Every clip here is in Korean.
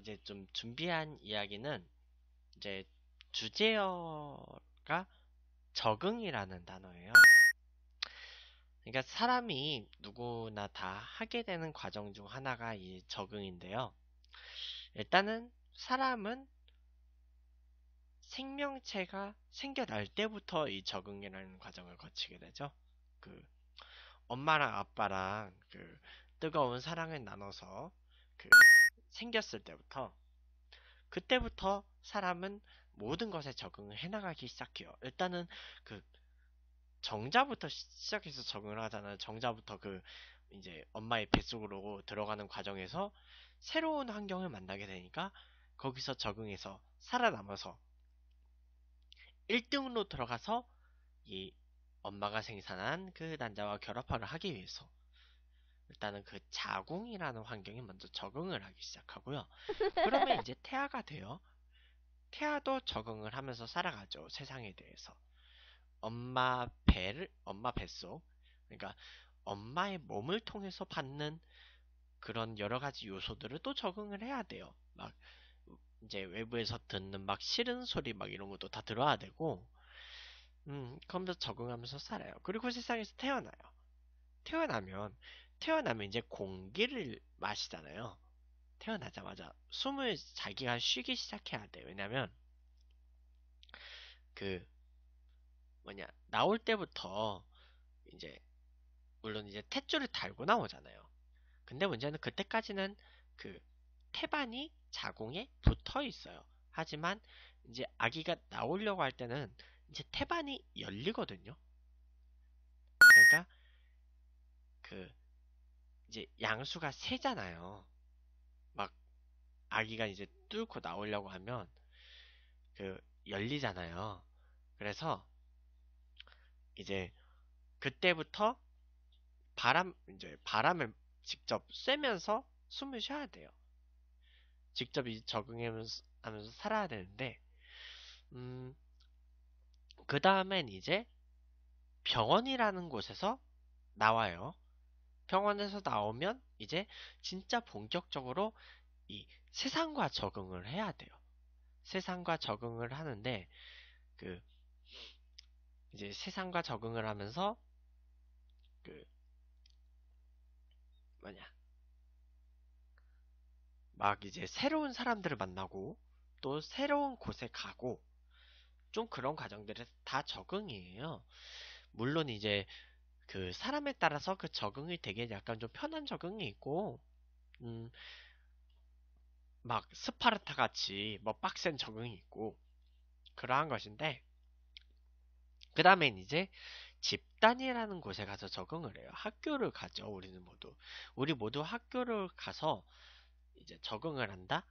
이제 좀 준비한 이야기는 이제 주제어가 적응이라는 단어예요. 그러니까 사람이 누구나 다 하게 되는 과정 중 하나가 이 적응인데요. 일단은 사람은 생명체가 생겨날 때부터 이 적응이라는 과정을 거치게 되죠. 그 엄마랑 아빠랑 그 뜨거운 사랑을 나눠서 그 생겼을 때부터 그때부터 사람은 모든 것에 적응을 해나가기 시작해요. 일단은 그 정자부터 시작해서 적응을 하잖아요. 정자부터 그 이제 엄마의 뱃속으로 들어가는 과정에서 새로운 환경을 만나게 되니까 거기서 적응해서 살아남아서 1등으로 들어가서 이 엄마가 생산한 그 난자와 결합화를 하기 위해서 일단은 그 자궁이라는 환경에 먼저 적응을 하기 시작하고요. 그러면 이제 태아가 돼요. 태아도 적응을 하면서 살아가죠. 세상에 대해서. 엄마 배를, 엄마 뱃속. 그러니까 엄마의 몸을 통해서 받는 그런 여러 가지 요소들을 또 적응을 해야 돼요. 막 이제 외부에서 듣는 막 싫은 소리 막 이런 것도 다 들어야 되고, 음, 그럼더 적응하면서 살아요. 그리고 세상에서 태어나요. 태어나면 태어나면 이제 공기를 마시잖아요. 태어나자마자 숨을 자기가 쉬기 시작해야 돼 왜냐면 그 뭐냐 나올 때부터 이제 물론 이제 탯줄을 달고 나오잖아요. 근데 문제는 그때까지는 그 태반이 자궁에 붙어 있어요. 하지만 이제 아기가 나오려고 할 때는 이제 태반이 열리거든요. 그러니까 그 이제 양수가 세잖아요. 막 아기가 이제 뚫고 나오려고 하면 그 열리잖아요. 그래서 이제 그때부터 바람 이제 바람을 직접 쐬면서 숨을 쉬어야 돼요. 직접 적응하면서 하면서 살아야 되는데 음, 그 다음엔 이제 병원이라는 곳에서 나와요. 병원에서 나오면 이제 진짜 본격적으로 이 세상과 적응을 해야 돼요. 세상과 적응을 하는데 그 이제 세상과 적응을 하면서 그 뭐냐 막 이제 새로운 사람들을 만나고 또 새로운 곳에 가고 좀 그런 과정들이 다 적응이에요. 물론 이제 그 사람에 따라서 그 적응이 되게 약간 좀 편한 적응이 있고, 음, 막 스파르타 같이 뭐 빡센 적응이 있고, 그러한 것인데, 그다음에 이제 집단이라는 곳에 가서 적응을 해요. 학교를 가죠, 우리는 모두. 우리 모두 학교를 가서 이제 적응을 한다?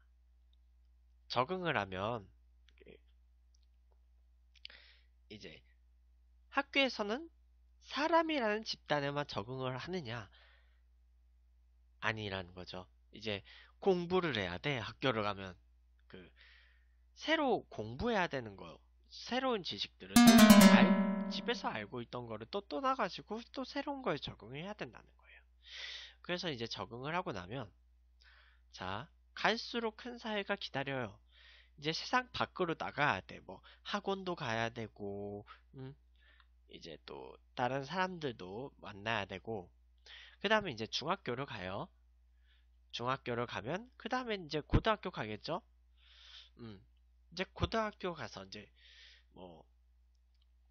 적응을 하면, 이제 학교에서는 사람이라는 집단에만 적응을 하느냐? 아니라는 거죠. 이제 공부를 해야 돼. 학교를 가면 그 새로 공부해야 되는 거. 새로운 지식들을 알, 집에서 알고 있던 거를 또 떠나가지고 또 새로운 거에 적응해야 된다는 거예요. 그래서 이제 적응을 하고 나면 자 갈수록 큰 사회가 기다려요. 이제 세상 밖으로 나가야 돼. 뭐 학원도 가야 되고 음, 이제 또 다른 사람들도 만나야 되고 그 다음에 이제 중학교를 가요. 중학교를 가면 그 다음에 이제 고등학교 가겠죠. 음 이제 고등학교 가서 이제 뭐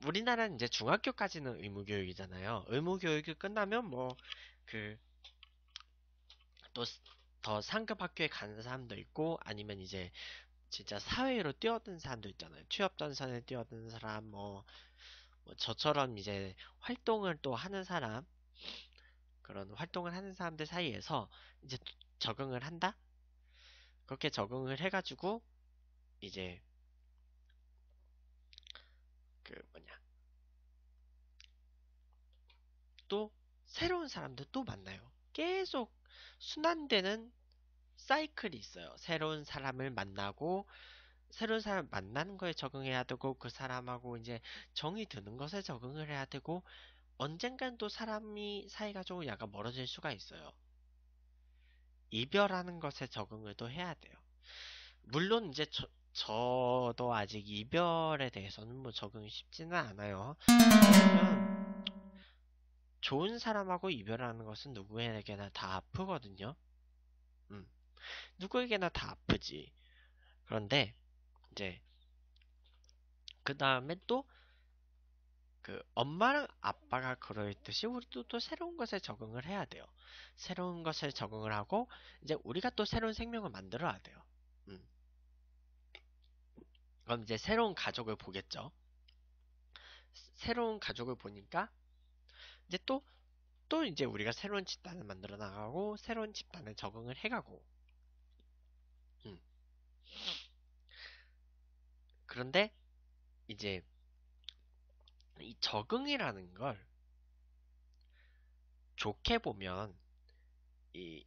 우리나라는 이제 중학교까지는 의무교육이잖아요. 의무교육이 끝나면 뭐 그 또 더 상급 학교에 가는 사람도 있고 아니면 이제 진짜 사회로 뛰어든 사람도 있잖아요. 취업 전선에 뛰어든 사람 뭐뭐 저처럼 이제 활동을 또 하는 사람 그런 활동을 하는 사람들 사이에서 이제 적응을 한다 그렇게 적응을 해가지고 이제 그 뭐냐 또 새로운 사람들 또 만나요 계속 순환되는 사이클이 있어요 새로운 사람을 만나고 새로운 사람 만나는 거에 적응해야 되고 그 사람하고 이제 정이 드는 것에 적응을 해야 되고 언젠간 또 사람이 사이가 조금 약간 멀어질 수가 있어요. 이별하는 것에 적응을 또 해야 돼요. 물론 이제 저, 저도 아직 이별에 대해서는 뭐 적응이 쉽지는 않아요. 좋은 사람하고 이별하는 것은 누구에게나 다 아프거든요. 음. 누구에게나 다 아프지. 그런데 이제 그 다음에 또 그 엄마랑 아빠가 그러했듯이 우리도 또 새로운 것에 적응을 해야 돼요. 새로운 것에 적응을 하고 이제 우리가 또 새로운 생명을 만들어야 돼요. 음. 그럼 이제 새로운 가족을 보겠죠. 새로운 가족을 보니까 이제 또또 또 이제 우리가 새로운 집단을 만들어 나가고 새로운 집단에 적응을 해가고 그런데 이제 이 적응이라는 걸 좋게 보면 이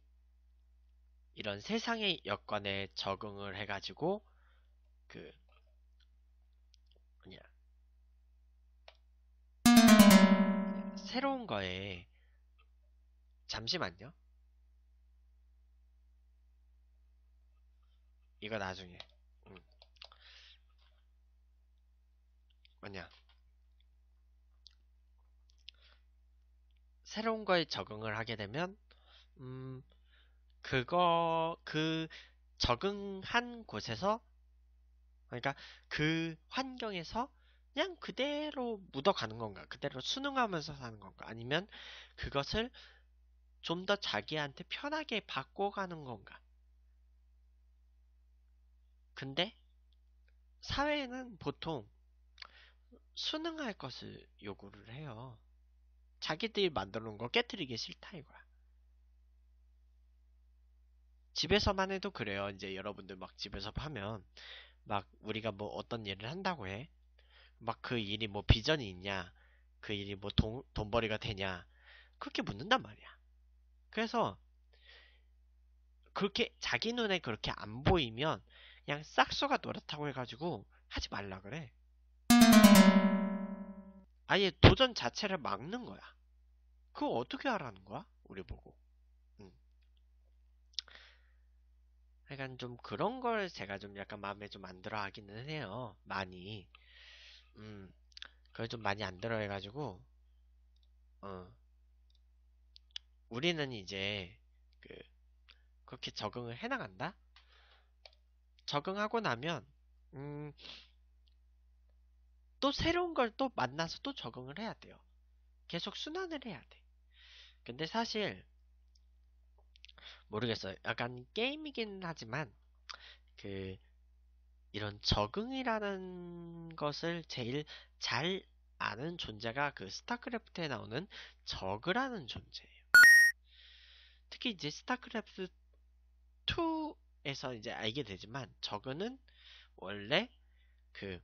이런 세상의 여건에 적응을 해가지고 그 뭐냐 새로운 거에 잠시만요. 이거 나중에. 뭐냐 새로운 거에 적응을 하게 되면 음 그거 그 적응한 곳에서 그러니까 그 환경에서 그냥 그대로 묻어가는 건가 그대로 순응하면서 사는 건가 아니면 그것을 좀 더 자기한테 편하게 바꿔가는 건가 근데 사회는 보통 순응할 것을 요구를 해요. 자기들이 만들어 놓은 거 깨뜨리기 싫다 이거야. 집에서만 해도 그래요. 이제 여러분들 막 집에서 하면 막 우리가 뭐 어떤 일을 한다고 해. 막 그 일이 뭐 비전이 있냐. 그 일이 뭐 돈, 돈벌이가 되냐. 그렇게 묻는단 말이야. 그래서 그렇게 자기 눈에 그렇게 안 보이면 그냥 싹수가 노랗다고 해가지고 하지 말라 그래. 아예 도전 자체를 막는 거야. 그거 어떻게 하라는 거야? 우리 보고. 음. 약간 좀 그런 걸 제가 좀 약간 마음에 좀 안 들어 하기는 해요. 많이. 음. 그걸 좀 많이 안 들어 해가지고, 어. 우리는 이제, 그, 그렇게 적응을 해나간다? 적응하고 나면, 음, 또 새로운 걸 또 만나서 또 적응을 해야 돼요. 계속 순환을 해야 돼. 근데 사실 모르겠어요. 약간 게임이긴 하지만 그 이런 적응이라는 것을 제일 잘 아는 존재가 그 스타크래프트에 나오는 적으라는 존재예요. 특히 이제 스타크래프트 2에서 이제 알게 되지만 적는 원래 그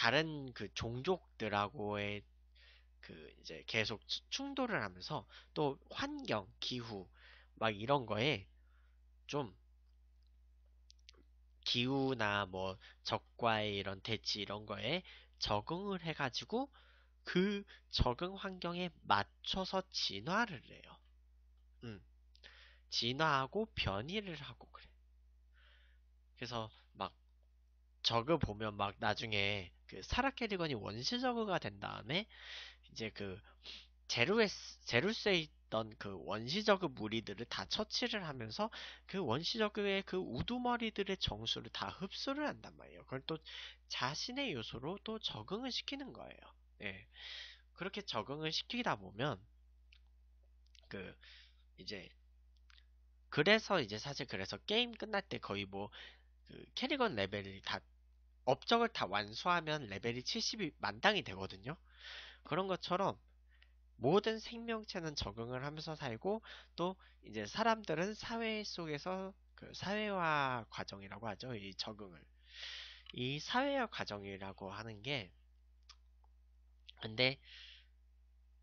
다른 그 종족들하고의 그 이제 계속 충돌을 하면서 또 환경, 기후 막 이런 거에 좀 기후나 뭐 적과의 이런 대치 이런 거에 적응을 해가지고 그 적응 환경에 맞춰서 진화를 해요. 음. 진화하고 변이를 하고 그래. 그래서 막 적을 보면 막 나중에 그 사라 캐리건이 원시저그가 된 다음에 이제 그 제루에 제루스에 있던 그 원시저그 무리들을 다 처치를 하면서 그 원시저그의 그 우두머리들의 정수를 다 흡수를 한단 말이에요. 그걸 또 자신의 요소로 또 적응을 시키는 거예요. 예. 그렇게 적응을 시키다 보면 그 이제 그래서 이제 사실 그래서 게임 끝날 때 거의 뭐 그 캐리건 레벨이 다 업적을 다 완수하면 레벨이 70이 만당이 되거든요. 그런 것처럼 모든 생명체는 적응을 하면서 살고 또 이제 사람들은 사회 속에서 그 사회화 과정이라고 하죠. 이 적응을. 이 사회화 과정이라고 하는 게 근데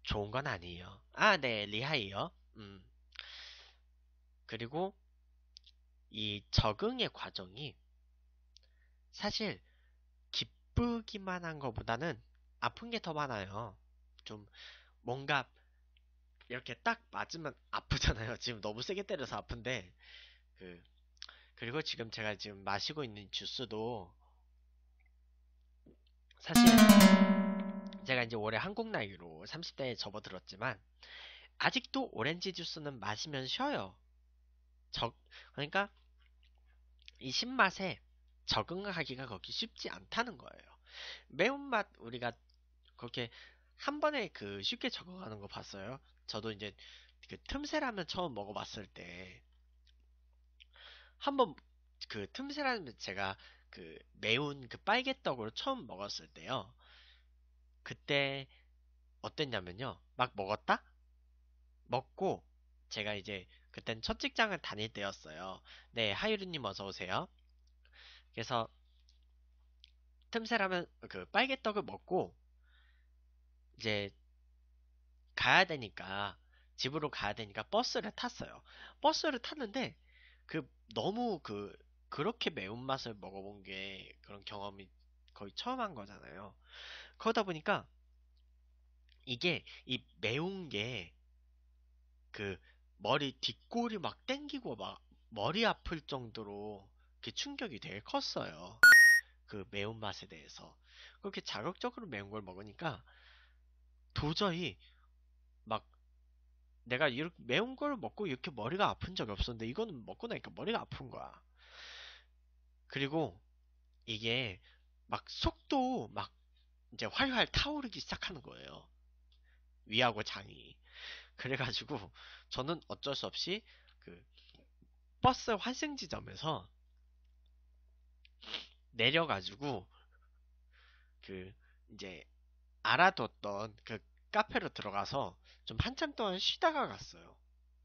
좋은 건 아니에요. 아, 네, 리하이요. 음. 그리고 이 적응의 과정이 사실 기쁘기만 한 것보다는 아픈 게 더 많아요. 좀 뭔가 이렇게 딱 맞으면 아프잖아요. 지금 너무 세게 때려서 아픈데 그 그리고 지금 제가 지금 마시고 있는 주스도 사실 제가 이제 올해 한국 나이로 30대에 접어들었지만 아직도 오렌지 주스는 마시면 쉬어요. 적 그러니까 이 신맛에 적응하기가 거기 쉽지 않다는 거예요. 매운맛 우리가 그렇게 한 번에 그 쉽게 적응하는 거 봤어요. 저도 이제 그 틈새라면 처음 먹어봤을 때 한번 그 틈새라면 제가 그 매운 그 빨개떡으로 처음 먹었을 때요. 그때 어땠냐면요. 막 먹었다? 먹고 제가 이제 그땐 첫 직장을 다닐 때였어요. 네, 하유리님 어서 오세요. 그래서 틈새라면 그 빨개떡을 먹고 이제 가야 되니까 집으로 가야 되니까 버스를 탔어요. 버스를 탔는데 그 너무 그 그렇게 매운맛을 먹어본 게 그런 경험이 거의 처음 한 거잖아요. 그러다 보니까 이게 이 매운 게 그 머리 뒷골이 막 땡기고 막 머리 아플 정도로 그 충격이 되게 컸어요. 그 매운맛에 대해서. 그렇게 자극적으로 매운 걸 먹으니까 도저히 막 내가 이렇게 매운 걸 먹고 이렇게 머리가 아픈 적이 없었는데 이거는 먹고 나니까 머리가 아픈 거야. 그리고 이게 막 속도 막 이제 활활 타오르기 시작하는 거예요. 위하고 장이. 그래가지고 저는 어쩔 수 없이 그 버스 환승지점에서 내려가지고 그 이제 알아뒀던 그 카페로 들어가서 좀 한참 동안 쉬다가 갔어요.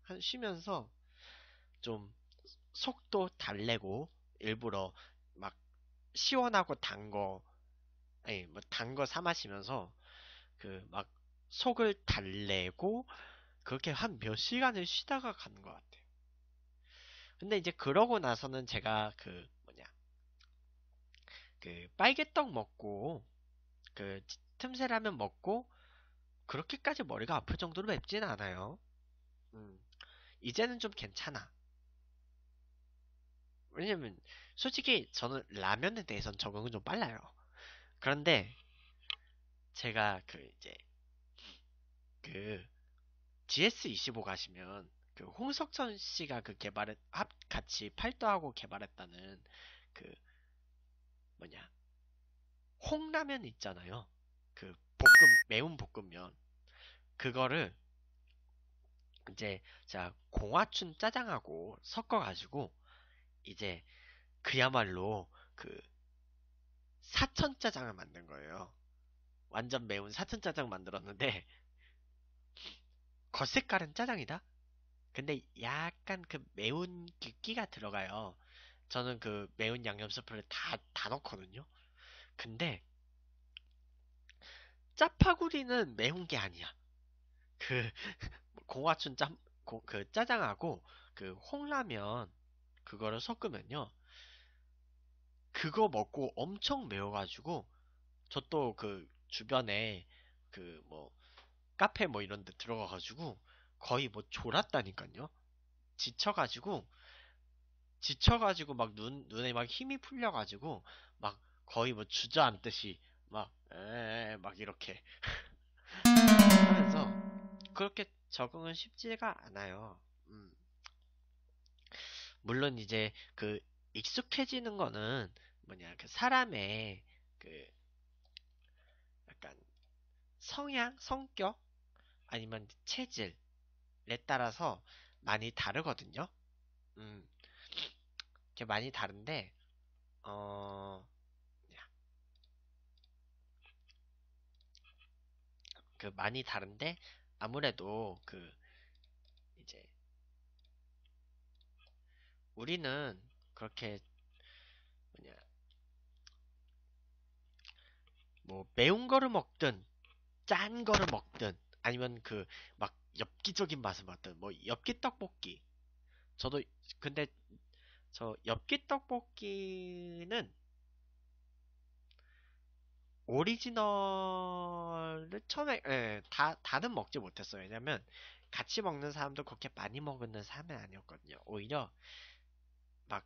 한 쉬면서 좀 속도 달래고 일부러 막 시원하고 단거 아니 뭐단거 사 마시면서 그 막 속을 달래고 그렇게 한 몇 시간을 쉬다가 간 것 같아요. 근데 이제 그러고 나서는 제가 그그 빨개떡 먹고 그 틈새라면 먹고 그렇게까지 머리가 아플 정도로 맵진 않아요. 음, 이제는 좀 괜찮아. 왜냐면 솔직히 저는 라면에 대해선 적응은 좀 빨라요. 그런데 제가 그 이제 그 GS25 가시면 그 홍석천 씨가 그개발에합 같이 팔도하고 개발했다는 그 뭐냐 홍라면 있잖아요. 그 볶음 매운 볶음면 그거를 이제 자 공화춘 짜장하고 섞어가지고 이제 그야말로 그 사천 짜장을 만든 거예요. 완전 매운 사천 짜장 만들었는데 겉색깔은 짜장이다. 근데 약간 그 매운 기끼가 들어가요. 저는 그 매운 양념 스프를 다, 다 넣거든요. 근데, 짜파구리는 매운 게 아니야. 그, 고화춘 짬, 고, 그 짜장하고 그 홍라면, 그거를 섞으면요. 그거 먹고 엄청 매워가지고, 저 또 그 주변에 그 뭐, 카페 뭐 이런 데 들어가가지고, 거의 뭐 졸았다니까요. 지쳐가지고, 지쳐가지고 막 눈, 눈에 막 힘이 풀려가지고 막 거의 뭐 주저앉듯이 막, 에이, 막 이렇게 하면서 그렇게 적응은 쉽지가 않아요. 음. 물론 이제 그 익숙해지는 거는 뭐냐, 그 사람의 그 약간 성향, 성격 아니면 체질에 따라서 많이 다르거든요. 음. 이렇게 많이 다른데 어 그 많이 다른데 아무래도 그 이제 우리는 그렇게 뭐냐 뭐 매운 거를 먹든 짠 거를 먹든 아니면 그 막 엽기적인 맛을 먹든 뭐 엽기 떡볶이 저도 근데 저 엽기 떡볶이는 오리지널을 처음에 에, 예, 다 다는 먹지 못했어요. 왜냐면 같이 먹는 사람도 그렇게 많이 먹는 사람은 아니었거든요. 오히려 막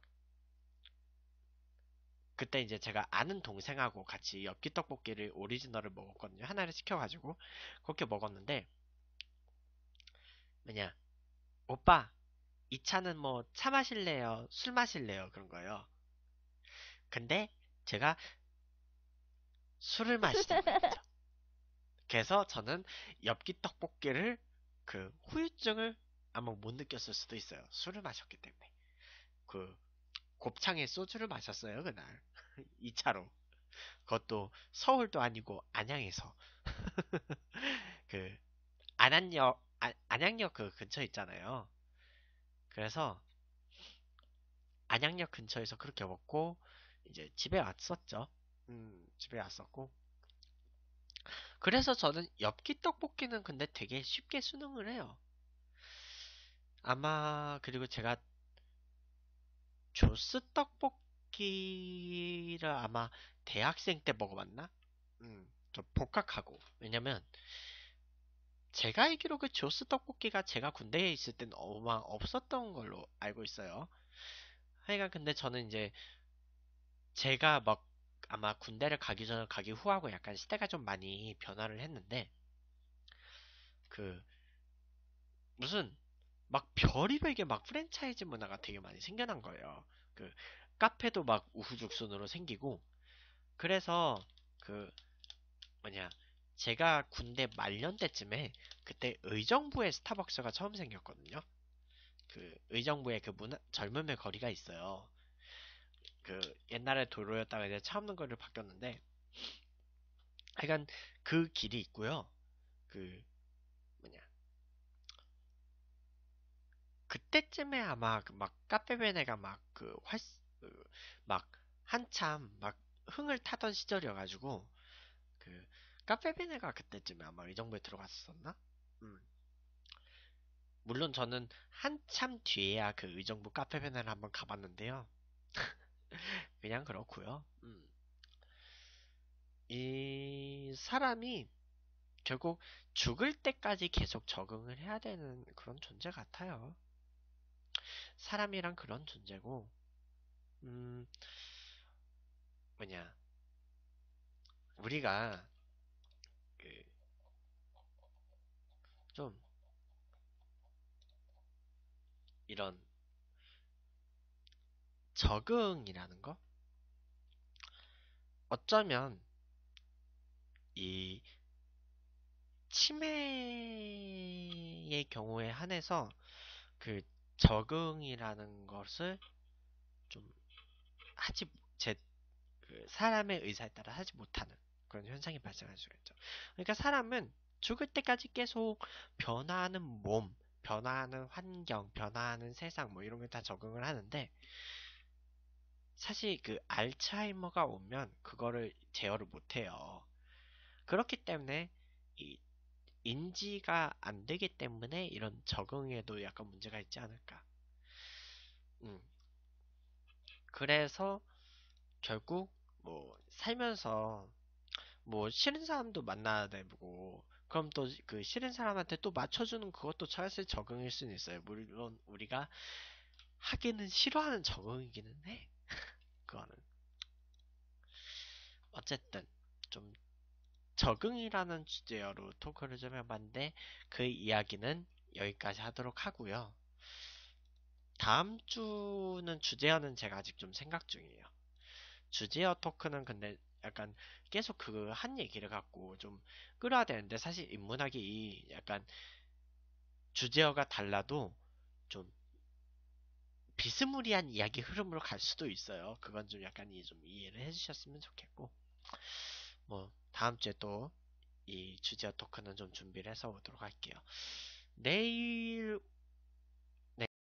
그때 이제 제가 아는 동생하고 같이 엽기 떡볶이를 오리지널을 먹었거든요. 하나를 시켜가지고 그렇게 먹었는데 뭐냐 오빠 이 차는 뭐 차 마실래요? 술 마실래요? 그런 거예요. 근데 제가 술을 마시자 말이죠. 그래서 저는 엽기 떡볶이를 그 후유증을 아마 못 느꼈을 수도 있어요. 술을 마셨기 때문에. 그 곱창에 소주를 마셨어요, 그날. 이차로 그것도 서울도 아니고 안양에서. 그 안양역 아, 안양역 그 근처 있잖아요. 그래서 안양역 근처에서 그렇게 먹고 이제 집에 왔었죠. 음, 집에 왔었고. 그래서 저는 엽기 떡볶이는 근데 되게 쉽게 수능을 해요. 아마 그리고 제가 조스 떡볶이를 아마 대학생 때 먹어봤나? 음, 저 복학하고 왜냐면 제가 알기로 그 조스 떡볶이가 제가 군대에 있을 땐 어마 없었던 걸로 알고 있어요. 하여간 근데 저는 이제 제가 막 아마 군대를 가기 전에 가기 후하고 약간 시대가 좀 많이 변화를 했는데 그 무슨 막 별이별게 막 프랜차이즈 문화가 되게 많이 생겨난 거예요. 그 카페도 막 우후죽순으로 생기고 그래서 그 뭐냐 제가 군대 말년 때쯤에 그때 의정부에 스타벅스가 처음 생겼거든요. 그 의정부에 그 문화, 젊음의 거리가 있어요. 그 옛날에 도로였다가 이제 차 없는 거리로 바뀌었는데 하여간 그 길이 있고요. 그 뭐냐 그때쯤에 아마 그 막 카페베네가 막 그활막 그, 그, 그 한참 막 흥을 타던 시절이어가지고 카페베네가 그때쯤에 아마 의정부에 들어갔었나? 음. 물론 저는 한참 뒤에야 그 의정부 카페베네를 한번 가봤는데요. 그냥 그렇고요. 음. 이 사람이 결국 죽을 때까지 계속 적응을 해야 되는 그런 존재 같아요. 사람이란 그런 존재고, 음, 뭐냐. 우리가 좀 이런 적응이라는 거? 어쩌면 이 치매의 경우에 한해서 그 적응이라는 것을 좀 하지 제그 사람의 의사에 따라 하지 못하는 그런 현상이 발생할 수가 있죠. 그러니까 사람은 죽을 때까지 계속 변화하는 몸, 변화하는 환경, 변화하는 세상 뭐 이런 게 다 적응을 하는데 사실 그 알츠하이머가 오면 그거를 제어를 못 해요. 그렇기 때문에 이 인지가 안 되기 때문에 이런 적응에도 약간 문제가 있지 않을까. 음. 그래서 결국 뭐 살면서 뭐 싫은 사람도 만나야 되고 그럼 또 그 싫은 사람한테 또 맞춰주는 그것도 철학 적응일 수는 있어요. 물론 우리가 하기는 싫어하는 적응이기는 해. 그거는. 어쨌든 좀 적응이라는 주제로 토크를 좀 해봤는데 그 이야기는 여기까지 하도록 하고요. 다음 주는 주제어는 제가 아직 좀 생각 중이에요. 주제어 토크는 근데 약간 계속 그 한 얘기를 갖고 좀 끌어야 되는데 사실 인문학이 약간 주제어가 달라도 좀 비스무리한 이야기 흐름으로 갈 수도 있어요. 그건 좀 약간 좀 이해를 해주셨으면 좋겠고 뭐 다음 주에 또 이 주제어 토크는 좀 준비를 해서 오도록 할게요. 내일